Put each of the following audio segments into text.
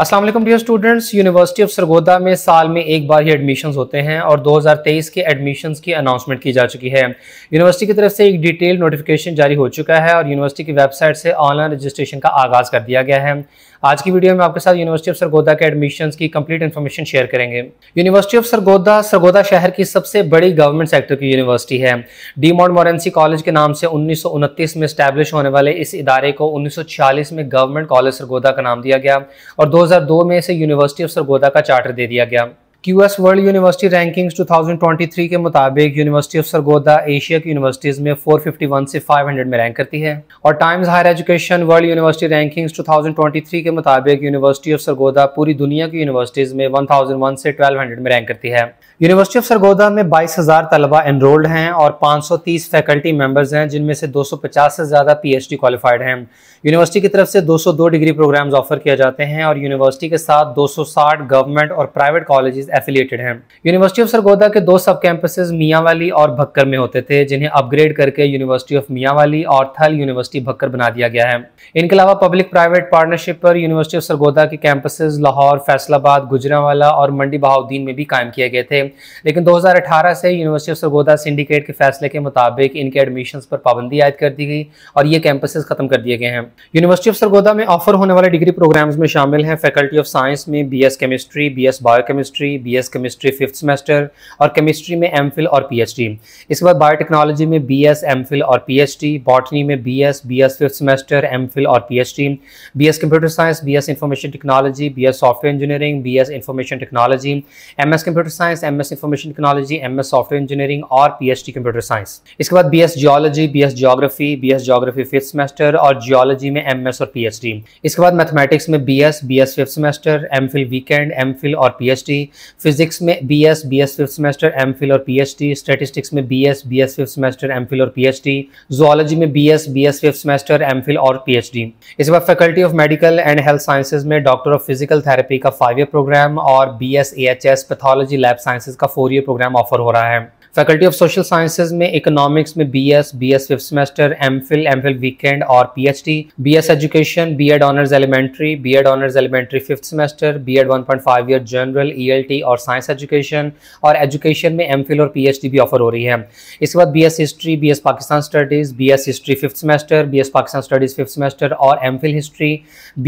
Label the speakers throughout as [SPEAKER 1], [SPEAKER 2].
[SPEAKER 1] Aslam dear students university of Sargodha में साल में एक बार ही एडमिशन्स होते हैं और 2023 के एडमिशन्स की अनाउंसमेंट की जा चुकी है यूनिवर्सिटी की तरफ से एक डिटेल नोटिफिकेशन जारी हो चुका है और यूनिवर्सिटी की वेबसाइट से ऑनलाइन रजिस्ट्रेशन का आगाज़ कर दिया गया है आज की वीडियो में आपके साथ यूनिवर्सिटी ऑफ सरगोदा के एडमिशन की कंप्लीट इन्फॉर्मेशन शेयर करेंगे यूनिवर्सिटी ऑफ सरगोदा सरगोदा शहर की सबसे बड़ी गवर्नमेंट सेक्टर की यूनिवर्सिटी है डी मॉड मोरेंसी कॉलेज के नाम से उन्नीस में स्टैब्लिश होने वाले इस इदारे को उन्नीस में गवर्नमेंट कॉलेज सरगोदा का नाम दिया गया और दो में इसे यूनिवर्सिटी ऑफ सरगोदा का चार्टर दे दिया गया क्यूएस वर्ल्ड यूनिवर्सिटी रैंकिंग्स 2023 के मुताबिक यूनिवर्सिटी ऑफ सरगोदा एशिया की यूनिवर्सिटीज़ में 451 से 500 में रैंक करती है और Times Higher Education World University Rankings 2023 के मुताबिक यूनिवर्सिटी ऑफ सरगोदा पूरी दुनिया की यूनिवर्सिटीज़ में 1001 से 1200 में रैंक करती है यूनिवर्सिटी ऑफ सरगोदा में बाईस हज़ार तलबा एनरोल्ड हैं और 530 फैकल्टी मेम्बर्स हैं जिनमें से 250 से ज़्यादा पी एच डी क्वालिफाइड हैं यूनिवर्सिटी की तरफ से 202 डिग्री प्रोग्राम्स ऑफर किए जाते हैं और यूनिवर्सिटी के साथ 260 गवर्नमेंट और प्राइवेट कॉलेजेस एफिलिएटेड हैं यूनिवर्सिटी ऑफ सरगोदा के दो सब कैंपसेज मियाँवाली और भक्कर में होते थे जिन्हें अपग्रेड करके यूनिवर्सिटी ऑफ मियाँवाली और थल यूनिवर्सिटी भक्कर बना दिया गया है इनके अलावा पब्लिक प्राइवेट पार्टनरशिप पर यूनिवर्सिटी ऑफ सरगोदा के कैंपसेज लाहौर फैसलाबाद गुजरावाला और मंडी बहाउद्दीन में भी कायम किए गए थे लेकिन दो से यूनिवर्सिटी ऑफ सरगोदा सिंडिकेट के फैसले के मुताबिक इनके एडमिशन पर पाबंदी आयद कर दी गई और ये कैंपसेज खत्म कर दिए गए हैं यूनिवर्सिटी ऑफ सरगोदा में ऑफर होने वाले डिग्री प्रोग्राम्स में शामिल हैं फैकल्टी ऑफ साइंस में B S chemistry B S biochemistry B BS chemistry fifth semester और केमिस्ट्री में फिल और डी इसके बाद बायोटेक्नोलॉजी में एम फिल और पीएचडी बॉटनी में B S fifth semester Phil और B S computer science B S information technology S software engineering B S information technology S computer science S information technology S software engineering और P PhD computer science इसके बाद B S geology BS B S geography fifth semester और geology में S और P D इसके बाद mathematics में B S B S fifth semester M Phil weekend Phil और पी एच डी फिजिक्स में B S B S fifth semester M Phil और P H D statistics में B S B S fifth semester M Phil और P H D zoology में B S B S fifth semester M Phil और P H D इसके बाद faculty of medical and health sciences में doctor of physical therapy का five year programme और B S A H S pathology lab sciences का four year programme offer हो रहा है फैकल्टी ऑफ सोशल साइंसेज में इकोनॉमिक्स में B S B S fifth semester M Phil M Phil weekend और P H D B S education B Ed honours elementary B Ed honours elementary fifth semester B Ed one point five year general E L T और science education और education में M Phil और P H D भी offer हो रही है इसके बाद B S history B S Pakistan studies B S history fifth semester B S Pakistan studies fifth semester और M Phil history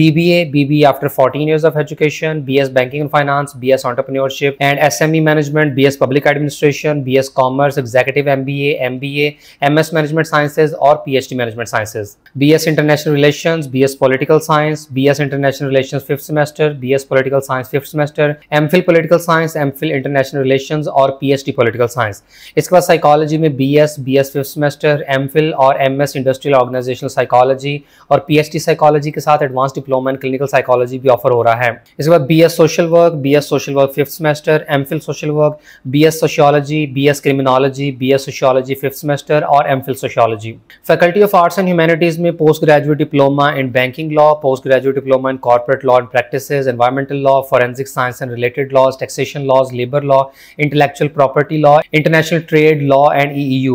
[SPEAKER 1] B B A B B after fourteen years of education B S banking and finance B S entrepreneurship and S M E management B S public administration B S commerce executive M B M B M S management sciences और P H D management sciences B S international relation B S political science B S international relation fifth semester B S political science fifth semester M Phil political science M Phil international relation और P H D political science इसके बाद psychology में B S B S fifth semester M Phil और M S industrial organisational psychology और P H D psychology के साथ advance diploma in clinical psychology भी offer हो रहा है इसके बाद B S social work B S social work fifth semester M Phil social work B S sociology B S criminology B S sociology fifth semester और M Phil sociology faculty of arts and humanities में post postgraduate diploma in banking law postgraduate diploma in corporate law and practice environmental law forensic science and related laws taxation laws labour law intellectual property law international trade law and E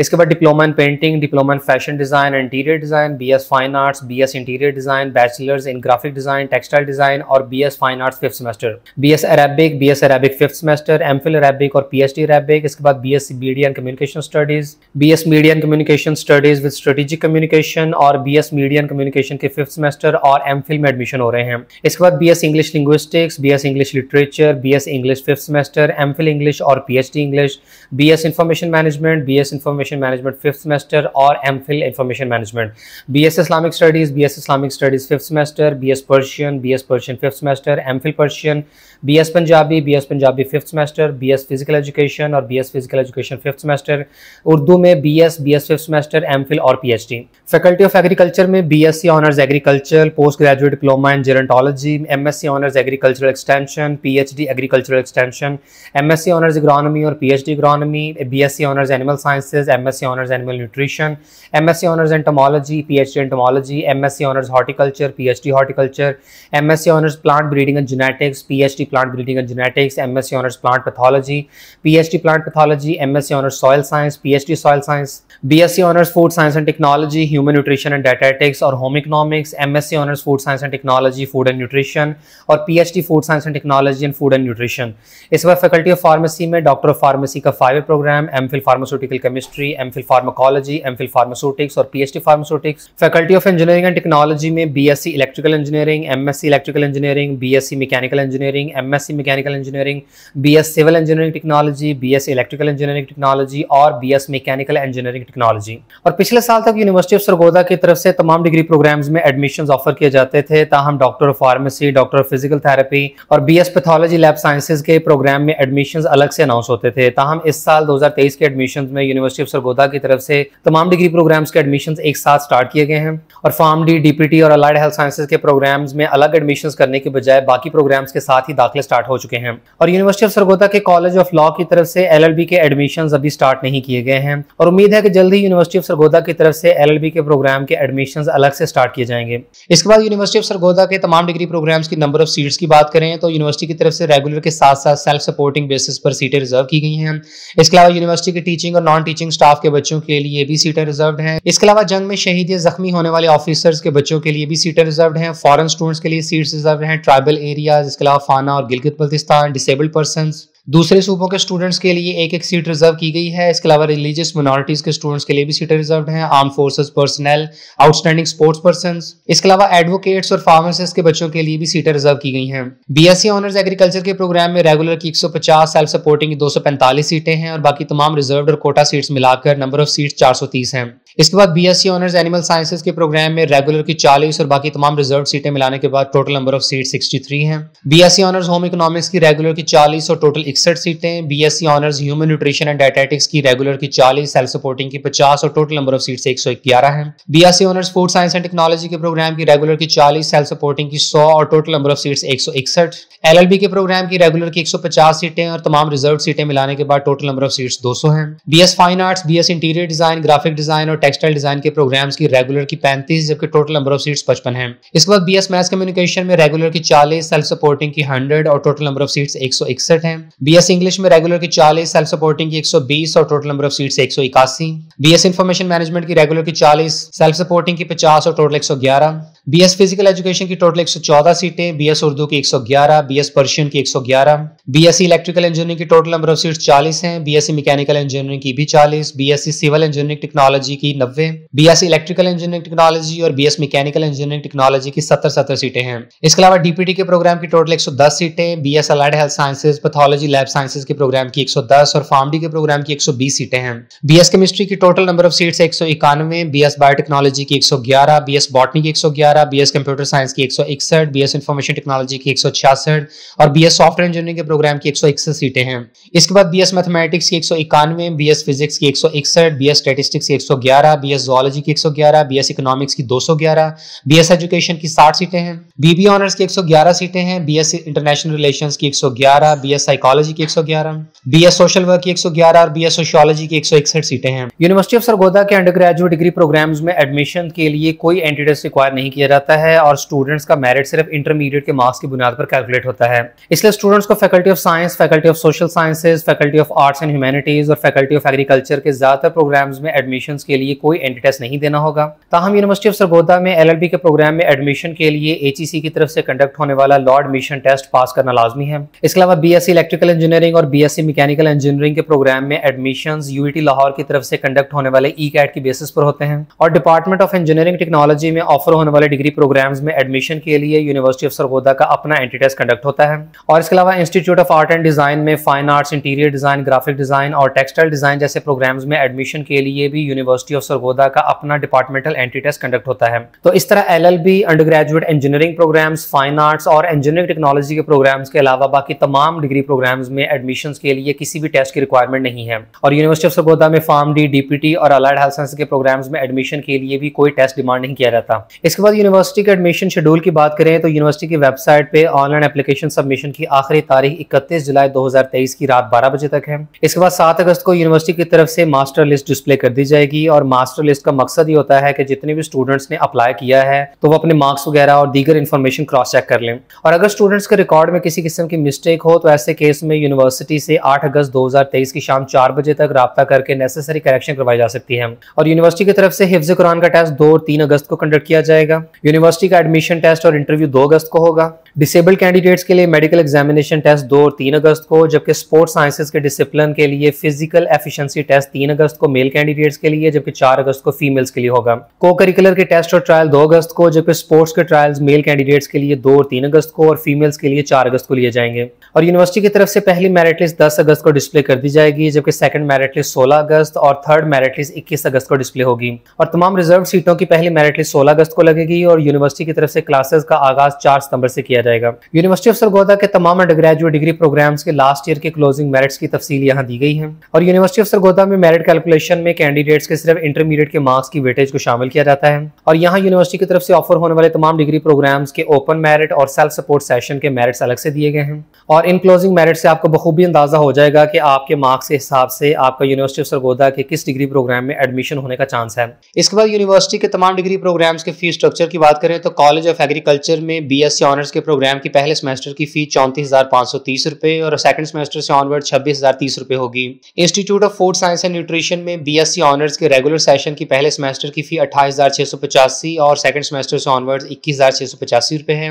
[SPEAKER 1] इसके बाद diploma in painting diploma in fashion design interior design B S fine arts B S interior design bachelors in graphic design textile design और B S fine arts fifth semester B S Arabic B S Arabic fifth semester M Phil Arabic और P H D Arabic इसके बाद B S C media and communication studies B S media and communication studies with strategic communication और B S media and communication के fifth semester और M Phil में admission हो रहे हैं इसके बाद B S English linguistics B S English literature B S English fifth semester M Phil English और P H D English B S information management B S information management fifth semester और M Phil information management B S Islamic studies B S Islamic studies fifth semester B S Persian B S Persian fifth semester M Phil Persian B S Punjabi B S Punjabi fifth semester B S physical education और B S physical education fifth semester Urdu में B S B S fifth semester M Phil और P H D faculty of agriculture में B S C honours agriculture postgraduate diploma in gerontology M S C honours agricultural extension P H D agricultural extension M S C honours agronomy और P H D agronomy B S C honours animal sciences M S C honours animal nutrition M S C honours entomology P H D entomology M S C honours horticulture P H D horticulture M S C honours plant breeding and genetics P H D plant breeding and genetics MSc honours plant pathology PhD plant pathology MSc honours soil science PhD soil science BSc honours food science and technology human nutrition and dietetics और home economics MSc honours food science and technology food and nutrition और P PhD food science and technology and food and nutrition इस बार faculty of pharmacy में doctor of pharmacy का five programme M Phil pharmaceutical chemistry M Phil pharmacology M Phil pharmaceutics और P PhD pharmaceutics faculty of engineering and technology में B BSc electrical engineering MSc electrical engineering B S C mechanical engineering MSc mechanical engineering BS civil engineering technology BS electrical engineering technology और BS mechanical engineering technology और पिछले साल तक university of Sargodha की तरफ से तमाम डिग्री प्रोग्राम्स में एडमिशन ऑफर किए जाते थे ताहम doctor of pharmacy doctor of physical therapy और बी पैथोलॉजी लैब साइंसेज के प्रोग्राम में एडमिशन अलग से अनाउंस होते थे ताहम इस साल दो के एडमिशन में यूनिवर्सिटी ऑफ सरगोदा की तरफ से तमाम डिग्री प्रोग्राम्स के एडमिशन एक साथ स्टार्ट किए गए हैं और फार्म डी डीपीटी और अलाइड हेल्थ साइंसेज के प्रोग्राम्स में अलग एडमिशन करने के बजाय बाकी प्रोग्राम्स के साथ ही दाखिल दाखिले स्टार्ट हो चुके हैं और यूनिवर्सिटी ऑफ सरगोदा के कॉलेज ऑफ लॉ की तरफ से एलएलबी के एडमिशन अभी स्टार्ट नहीं किए गए हैं और उम्मीद है कि जल्द ही यूनिवर्सिटी ऑफ सरगोदा की तरफ से एलएलबी के प्रोग्राम के एडमिशन अलग से स्टार्ट किए जाएंगे इसके बाद यूनिवर्सिटी ऑफ सरगोदा के तमाम डिग्री प्रोग्राम्स की नंबर ऑफ सीट्स की बात करें तो यूनिवर्सिटी की तरफ से रेगुलर के साथ साथ सेल्फ सपोर्टिंग बेसिस पर सीटें रिजर्व की गई हैं इसके अलावा यूनिवर्सिटी के टीचिंग और नॉन टीचिंग स्टाफ के बच्चों के लिए भी सीटें रिजर्व हैं इसके अलावा जंग में शहीद या जख्मी होने वाले ऑफिसर्स के बच्चों के लिए भी सीटें रिजर्व हैं फॉरन स्टूडेंट्स के लिए सीट रिजर्व हैं ट्राइबल एरियाज इसके अलावा फाना गिलगित बल्तिस्तान डिसेबल्ड पर्सन दूसरे सूबों के स्टूडेंट्स के लिए एक एक सीट रिजर्व की गई है इसके अलावा रिलीजियस मिनोरिटीज के स्टूडेंट्स के लिए भी सीटें रिजर्व हैं arm forces personal outstanding sports person इसके अलावा एडवोकेट्स और फार्मासिस्ट के बच्चों के लिए भी सीटें रिजर्व की गई हैं बीएससी ऑनर्स एग्रीकल्चर के प्रोग्राम में रेगुलर की 150 सेल्फ सपोर्टिंग की 245 सीटें हैं और बाकी तमाम रिजर्व और कोटा सीट्स मिलाकर नंबर ऑफ सीट 430 हैं इसके बाद B S honours animal sciences के प्रोग्राम में रेगुलर की 40 और बाकी तमाम रिजर्व सीटें मिलाने के बाद टोटल नंबर ऑफ सीट 63 हैं B S honours home economics की रेगुलर की 40 और टोटल इकसठ सीटें B S honours human nutrition and dietetics की रेगुलर की चालीस सेल्फ e सपोर्टिंग की पचास और टोटल नंबर ऑफ सीट एक सौ ग्यारह है B S honours food science and technology के प्रोग्राम की रेगुलर की चालीस सेल्फ सपोर्टिंग की सौ और टोटल नंबर ऑफ सीट्स एक सौ इकसठ एलएलबी के प्रोग्राम की रेगुलर की 150 सीटें और तमाम रिजर्व सीटें मिलाने के बाद टोटल नंबर ऑफ सीट्स 200 हैं BS fine arts BS interior design graphic design और टेक्सटाइल डिजाइन के प्रोग्राम्स की रेगुलर की पैंतीस जबकि टोटल नंबर ऑफ सीट्स पचपन है इसके बाद बी एस मैथ कम्युनिकेशन में रेगुलर की चालीस सेल्फ सपोर्टिंग की हंड्रेड और टोटल नंबर ऑफ सीट्स एक सौ इकसठ है बी एस इंग्लिश में रेगुलर की चालीस सेल्फ सपोर्टिंग की एक सौ बीस और टोटल नंबर ऑफ सीट्स एक सौ इक्यासी बी एस इन्फॉर्मेशन मैनेजमेंट की रेगुलर की चालीस सेल्फ सपोर्टिंग की पचास और टोटल एक सौ ग्यारह बीएस फिजिकल एजुकेशन की टोटल 114 सीटें बीएस उर्दू की 111, बीएस पर्शियन की 111, बीएससी इलेक्ट्रिकल इंजीनियरिंग की टोटल नंबर ऑफ सीट 40 हैं, बीएससी मैकेनिकल इंजीनियरिंग की भी 40, बीएससी सिविल इंजीनियरिंग टेक्नोलॉजी की 90, बीएससी इलेक्ट्रिकल इंजीनियरिंग टेक्नोलॉजी और बीएस मैकेनिकल इंजीनियरिंग टेक्नोलॉजी की सत्तर सत्तर सीटें हैं इसके अलावा डीपीटी के प्रोग्राम की टोटल एक सीटें BS allied health sciences pathology lab sciences के प्रोग्राम की एक और फार्मडी के प्रोग्राम की एक सीटें हैं बीएस केमिस्ट्री की टोटल नंबर ऑफ सीट्स एक सौ इक्यानवे बीएस बायोटेक्नोलॉजी की एक 111, बीएस बॉटनी की 111 ग्यारह बी एस कंप्यूटर साइंस की एक सौ इकसठ बी एस इंफॉर्मेशन टेक्नोलॉजी की एक सौ छियासठ और बी एस सॉफ्टवेयर इंजीनियरिंग के प्रोग्राम की एक सौ इकसठ सीटें हैं इसके बाद बी एस मैथमेटिक्स की एक सौ इक्यानवे बी एस फिजिक्स की एक सौ इकसठ बी एस स्टेटिस्टिक्स की एक सौ ग्यारह बी एस जोलॉजी की एक सौ ग्यारह बी एस इकोनॉमिक्स की दो सौ ग्यारह बी एस एजुकेशन की साठ सीटें हैं बीबी ऑनर्स की एक सौ ग्यारह सीटें हैं बी एस इंटरनेशनल रिलेशन की एक सौ ग्यारह बी एस साइकोलॉजी की एक सौ ग्यारह बी एस सोशल वर्क की एक सौ ग्यारह और बी एस सोशियोलॉजी की एक सौ इकसठ सीटें हैं यूनिवर्सिटी ऑफ सरगोदा के अंडर ग्रेजुएट डिग्री प्रोग्राम्स में एडमिशन के लिए कोई एंट्री रिक्वायर नहीं किया किया जाता है और स्टूडेंट्स का मेरिट सिर्फ इंटरमीडिएट के मार्क्स की बुनियाद पर कैलकुलेट होता है इसलिए स्टूडेंट्स को faculty of science faculty of social sciences faculty of arts and humanities और फैकल्टी ऑफ एग्रीकल्चर के ज्यादातर प्रोग्राम्स में एडमिशन के लिए कोई एंट्री टेस्ट नहीं देना होगा ताहम यूनिवर्सिटी ऑफ सरगोदा में एल के प्रोग्राम में एडमिशन के लिए एच की तरफ से कंडक्ट होने वाला लॉ एडमिशन टेस्ट पास करना लाजमी है इसके अलावा बी इलेक्ट्रिकल इंजीनियरिंग और बी मैकेनिकल इंजीनियरिंग के प्रोग्राम में एडमिशन यूटी लाहौर की तरफ से कंडक्ट होने वाले ई कैट के बेसिस पर होते हैं और डिपार्टमेंट ऑफ इंजीनियरिंग टेक्नोलॉजी में ऑफर होने वाले डिग्री प्रोग्राम्स में एडमिशन के लिए यूनिवर्सिटी ऑफ सरगोदा का अपना एंट्री टेस्ट कंडक्ट होता है और इसके अलावा institute of art and design में fine arts interior design graphic design और टेक्सटाइल डिज़ाइन जैसे प्रोग्राम्स में एडमिशन के लिए भी यूनिवर्सिटी ऑफ सरगोदा का अपना डिपार्टमेंटल एंट्री टेस्ट कंडक्ट होता है तो इस तरह L L B undergraduate engineering programmes fine arts और इंजीनियरिंग टेक्नोलॉजी के प्रोग्राम्स के अलावा बाकी तमाम डिग्री प्रोग्राम्स में एडमिशन के लिए किसी भी टेस्ट की रिक्वायरमेंट नहीं है और यूनिवर्सिटी ऑफ सरगोदा में फार्म डी डीपीटी और अलाइड हेल्थ साइंस के प्रोग्राम्स में एडमिशन के लिए भी कोई टेस्ट डिमांड नहीं किया जाता इसके बाद यूनिवर्सिटी के एडमिशन शेड्यूल की बात करें तो यूनिवर्सिटी की वेबसाइट पे ऑनलाइन एप्लीकेशन सबमिशन की आखिरी तारीख 31 जुलाई 2023 की रात 12 बजे तक है इसके बाद 7 अगस्त को यूनिवर्सिटी की तरफ से मास्टर लिस्ट डिस्प्ले कर दी जाएगी और मास्टर लिस्ट का मकसद ये होता है कि जितने भी स्टूडेंट्स ने अप्लाई किया है तो वो अपने मार्क्स वगैरह और दीगर इन्फॉर्मेशन क्रॉस चेक कर लें और अगर स्टूडेंट्स के रिकॉर्ड में किसी किस्म की मिस्टेक हो तो ऐसे केस में यूनिवर्सिटी से आठ अगस्त दो की शाम चार बजे तक रबा करके नेसेसरी करेक्शन करवाई जा सकती है और यूनिवर्सिटी की तरफ से हिफ्ज कुरान का टेस्ट दो और तीन अगस्त को कंडक्ट किया जाएगा यूनिवर्सिटी का एडमिशन टेस्ट और इंटरव्यू दो अगस्त को होगा डिसेबल्ड कैंडिडेट्स के लिए मेडिकल एग्जामिनेशन टेस्ट दो और तीन अगस्त को जबकि स्पोर्ट्स साइंसेस के डिसिप्लिन के लिए फिजिकल एफिशिएंसी टेस्ट तीन अगस्त को मेल कैंडिडेट्स के लिए जबकि चार अगस्त को फीमेल्स के लिए होगा को करिकुलर के टेस्ट और ट्रायल दो अगस्त को जबकि स्पोर्ट्स के ट्रायल्स मेल कैंडिडेट्स के लिए दो और तीन अगस्त को और फीमेल्स के लिए चार अगस्त को लिए जाएंगे और यूनिवर्सिटी की तरफ से पहली मेरिट लिस्ट दस अगस्त को डिस्प्ले कर दी जाएगी जबकि सेकंड मेरिट लिस्ट सोलह अगस्त और थर्ड मेरिट लिस्ट इक्कीस अगस्त को डिस्प्ले होगी और तमाम रिजर्व सीटों की पहली मेरिट लिस्ट सोलह अगस्त को लगेगी यूनिवर्सिटी और यूनिवर्सिटी की तरफ से क्लासेस का आगाज चार सितंबर से किया जाएगा यूनिवर्सिटी ऑफ सरगोदा के तमाम अंडर ग्रेजुएट डिग्री प्रोग्राम के लास्ट ईयर के क्लोजिंग मेरिट्स की तफसील यहाँ दी गई है और यूनिवर्सिटी ऑफ सरगोदा में मेरिट कैलकुलेशन में कैंडिडेट्स के सिर्फ इंटरमीडिएट के मार्क्स की वेटेज को शामिल किया जाता है और यहाँ यूनिवर्सिटी की तरफ से ऑफर होने वाले तमाम डिग्री प्रोग्राम्स के ओपन मेरिट और सेल्फ सपोर्ट सेशन के मेरिट्स अलग से दिए गए हैं और इन क्लोजिंग मेरिट से आपको बखूबी अंदाजा हो जाएगा कि आपके मार्क्स के हिसाब से आपका यूनिवर्सिटी ऑफ सरगोदा के किस डिग्री प्रोग्राम में एडमिशन होने का चांस है इसके बाद यूनिवर्सिटी के तमाम डिग्री प्रोग्राम्स के फीस स्ट्रक्चर की बात करें तो कॉलेज ऑफ एग्रीकल्चर में बीएससी ऑनर्स के प्रोग्राम की पहले सेमेस्टर की फी चौंतीस हज़ार पांच सौ तीस और सेकंड सेमेस्टर से ऑनवर्ड छब्बीस हज़ार तीस रुपए होगी institute of food science and nutrition में बीएससी ऑनर्स के रेगुलर सेशन की पहले सेमेस्टर की फी अट्ठाईस हज़ार सौ पचासी और सेकंड सेमेस्टर से ऑनवर्ड इक्कीस हज़ार सौ पचासी रुपए है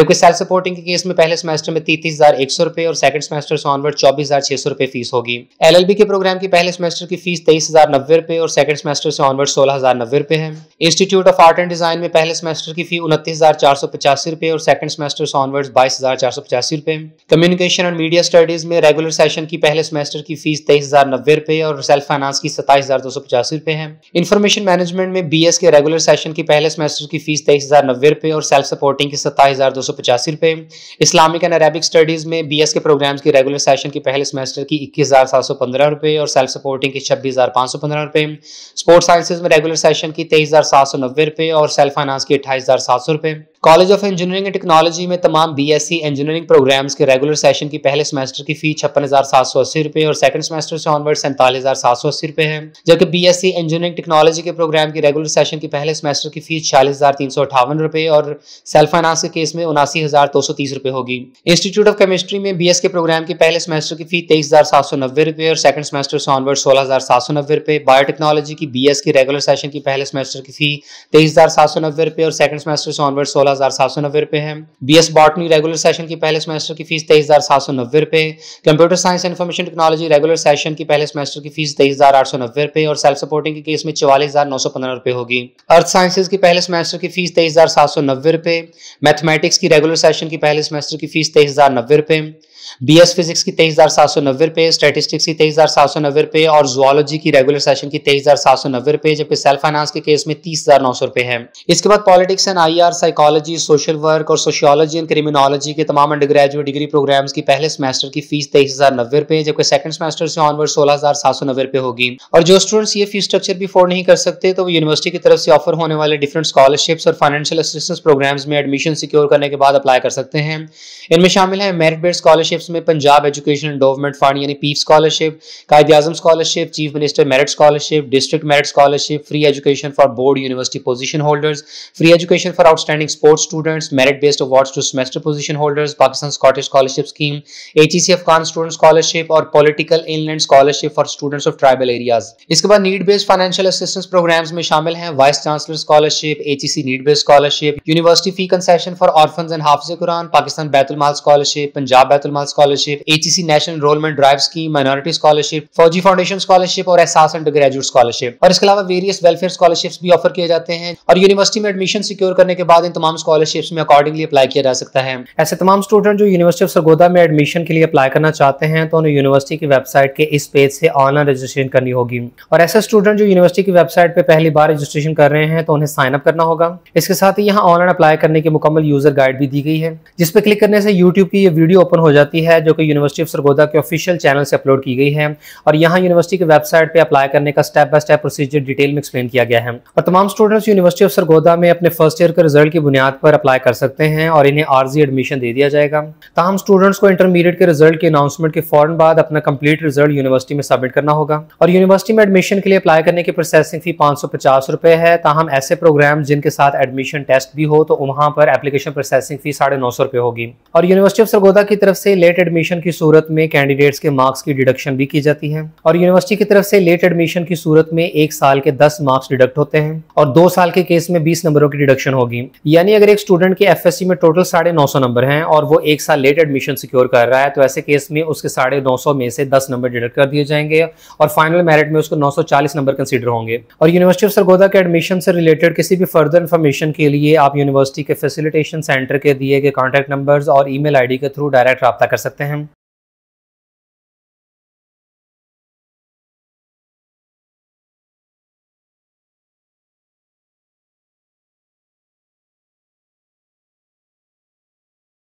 [SPEAKER 1] जबकि सेल्फ सपोर्टिंग के केस में पहले सेमेस्टर में तैतीस हज़ार एक सौ रुपए और सेकंड सेमेस्टर से ऑनवर्ड चौबीस हज़ार छह सौ रुपए फीस होगी एलएलबी के प्रोग्राम की पहले सेमेस्टर की फीस तेईस हज़ार नब्बे रुपए और सेकंड सेमेस्टर से ऑनवर्ड सोलह हज़ार नब्बे रुपए है institute of art and design में पहले पहले सेमेस्टर की फी उनतीस हज़ार चार सौ पचासी रुपए और सेकंड सेमेस्टर से ऑनवर्ड्स बाईस हज़ार चार सौ पचासी रुपए कम्युनिकेशन एंड मीडिया स्टडीज़ में रेगुलर सेशन की पहले सेमेस्टर की फीस तेईस हज़ार नब्बे रुपए और सेल्फ फाइनेंस की सत्ताईस हज़ार दो सौ पचासी रुपए है इन्फॉर्मेशन मैनेजमेंट में बी एस के रेगुलर सेशन की पहले सेमेस्टर की फीस तेईस हज़ार नब्बे रुपए और सेल्फ सपोर्टिंग की सत्ताईस हज़ार दो सौ पचासी रुपए इस्लामिक एंड अरेबिक स्टडीज़ में बी एस के प्रोग्राम्स की रेगुलर सेशन की पहले सेमेस्टर की इक्कीस हज़ार सात सौ पंद्रह रुपए और सेल्फ सपोर्टिंग की छब्बीस हज़ार पांच सौ पंद्रह रुपए स्पोर्ट्स साइंसेज में रेगुलर सेशन की तेईस हज़ार सात सौ नब्बे रुपए और सेल्फ फाइनेंस फ्रांस की अट्ठाईस हज़ार सात सौ रुपये college of engineering and technology में तमाम बीएससी इंजीनियरिंग प्रोग्राम्स के रेगुलर सेशन की पहले सेमेस्टर की फी छप्पन हज़ार सात सौ अस्सी रुपये और सेकंड सेमेस्टर से ऑनवर्ड सैंतालीस हज़ार सात सौ अस्सी रुपए है जबकि बीएससी इंजीनियरिंग टेक्नोलॉजी के प्रोग्राम की रेगुलर सेशन की पहले सेमेस्टर की फीस छियालीस हज़ार तीन सौ अठावन रुपए और सेल्फ फाइनेंस के केस में उनासी हज़ार दो सौ तीस रुपये होगी इंस्टीट्यूट ऑफ केमिस्ट्री में बी e के प्रोग्राम की पहले सेमेस्टर की फी तेईस हज़ार सात सौ नब्बे रुपये और सेकंड सेमेस्टर से ऑनवर्ड सोलह हज़ार सात सौ नब्बे रुपये बायोटेक्नोलॉजी की बी की रेगुलर सेशन की पहले सेमेस्टर की फी तेईस हज़ार सात सौ नब्बे रुपए और सेकंड सेमेस्टर से ऑनवर्ड सोलह सोलह हज़ार सात सौ नब्बे है B S botany regular session की पहले सेमेस्टर की फीस तेईस हज़ार सात सौ नब्बे रुपए computer science and information technology regular session की पहले सेमेस्टर की फीस तेईस हज़ार आठ सौ नब्बे रुपए और सेल्फ सपोर्टिंग के केस में चवालीस हज़ार नौ सौ पंद्रह रुपए होगी अर्थ साइंसेज की पहले सेमेस्टर की फीस तेईस हज़ार सात सौ नब्बे रुपये मैथमेटिक्स की रेगुलर सेशन की पहले सेमेस्टर की फीस तेईस हज़ार नब्बे रुपए बी एस फिजिक्स की तेईस हज़ार सात सौ नब्बे रुपए स्टेटिस्टिक्स की तेईस हज़ार सात सौ नब्बे रुपए और जुआलॉजी की रेगुलर सेशन की तेईस हज़ार सात सौ नब्बे रुपए जबकि सेल्फ फाइनेंस के केस में तीस हज़ार नौ सौ रुपए है इसके बाद politics and I R psychology social work और सोशियोलॉजी एंड क्रिमिनोलॉजी के तमाम अंडर ग्रेजुएट डिग्री प्रोग्राम्स की पहले सेमेस्टर की फीस तेईस हज़ार नब्बे रुपए जबकि सेकंड सेमेस्टर से ऑनवर्ड सोलह हज़ार सात सौ नब्बे रुपए होगी और जो स्टूडेंट्स ये फीस स्ट्रक्चर भी अफोर्ड नहीं कर सकते तो वो यूनिवर्सिटी की तरफ से ऑफर होने वाले डिफरेंट स्कॉलरशिप्स और फाइनेंशियल असिस्टेंस प्रोग्राम्स में एडमिशन सिक्योर करने के बाद अप्लाई कर सकते हैं इनमें शामिल है मेरिट बेस्ड स्कॉलरशिप स्कॉलरशिप्स में पंजाब एजुकेशन एंडोवमेंट फंड यानी PEEF scholarship Quaid Azam scholarship chief minister merit scholarship district merit scholarship free education for board university position holders free education for outstanding sports students merit based awards to semester position holders Pakistan Scottish scholarship scheme HEC Afghan student scholarship और political inland scholarship for students of tribal areas इसके बाद need based financial assistance programs में शामिल हैं vice chancellor scholarship HEC need based scholarship university fee concession for orphan and हाफज Quran Pakistan Baitulmal scholarship Punjab Baitul diploma scholarship ATC national enrolment drive scheme minority scholarship Fauji foundation scholarship और Ehsaas under graduate scholarship और इसके अलावा various welfare scholarship भी offer किए जाते हैं और यूनिवर्सिटी में एडमिशन सिक्योर करने के बाद इन तमाम स्कॉलरशिप में अकॉर्डिंगली अप्लाई किया जा सकता है ऐसे तमाम स्टूडेंट जो यूनिवर्सिटी ऑफ सरगोदा में एडमिशन के लिए अप्लाई करना चाहते हैं तो उन्हें यूनिवर्सिटी की वेबसाइट के इस पेज से ऑनलाइन रजिस्ट्रेशन करनी होगी और ऐसे स्टूडेंट जो यूनिवर्सिटी की वेबसाइट पर पहली बार रजिस्ट्रेशन कर रहे हैं तो उन्हें साइन अप करना होगा इसके साथ ही यहाँ ऑनलाइन अप्लाई करने की मुकम्मल यूजर गाइड भी दी गई है जिसपे क्लिक करने से यूट्यूब की ये वीडियो ओपन हो जाती जाती है जो कि यूनिवर्सिटी ऑफ सरगोदा के ऑफिशियल चैनल से अपलोड की गई है और यहाँ यूनिवर्सिटी की वेबसाइट पर अप्लाई करने का step by step procedure detail में एक्सप्लेन किया गया है और तमाम स्टूडेंट्स यूनिवर्सिटी ऑफ सरगोदा में अपने फर्स्ट ईयर के रिजल्ट की बुनियाद पर अप्लाई कर सकते हैं और इन्हें आरजी एडमिशन दे दिया जाएगा तमाम स्टूडेंट्स को इंटरमीडिएट के रिजल्ट के अनाउंसमेंट के फौरन बाद अपना कंप्लीट रिजल्ट यूनिवर्सिटी में सबमिट करना होगा और यूनिवर्सिटी में एडमिशन के लिए अप्लाई करने की प्रोसेसिंग फी पांच सौ पचास रुपए है ताहम ऐसे प्रोग्राम जिनके साथ एडमिशन टेस्ट भी हो तो वहाँ पर एप्लीकेशन प्रोसेसिंग फी साढ़े नौ सौ रुपये होगी और यूनिवर्सिटी ऑफ सरगोदा की तरफ से लेट एडमिशन की सूरत में कैंडिडेट्स के मार्क्स की डिडक्शन भी की जाती है और यूनिवर्सिटी की तरफ से लेट एडमिशन की सूरत में एक साल के दस मार्क्स डिडक्ट होते हैं और दो साल के केस में बीस नंबरों की डिडक्शन होगी यानी अगर एक स्टूडेंट के एफ में टोटल साढ़े नंबर हैं और वो एक साल लेट एडमिशन सिक्योर कर रहा है तो ऐसे केस में उसके साढ़े नौ सौ में से दस नंबर डिडक्ट कर दिए जाएंगे और फाइनल मेरिट में उसको नौ सौ चालीस नंबर कंसिडर होंगे और यूनिवर्सिटी ऑफ सरगोदा के एडमिशन से रिलेटेड किसी भी फर्दर इन्फॉर्मेशन के लिए आप यूनिवर्सिटी के फैसिलिटेशन सेंटर के दिए गए कॉन्टैक्ट नंबर और ईमेल आईडी के थ्रू डायरेक्ट रहा कर सकते हैं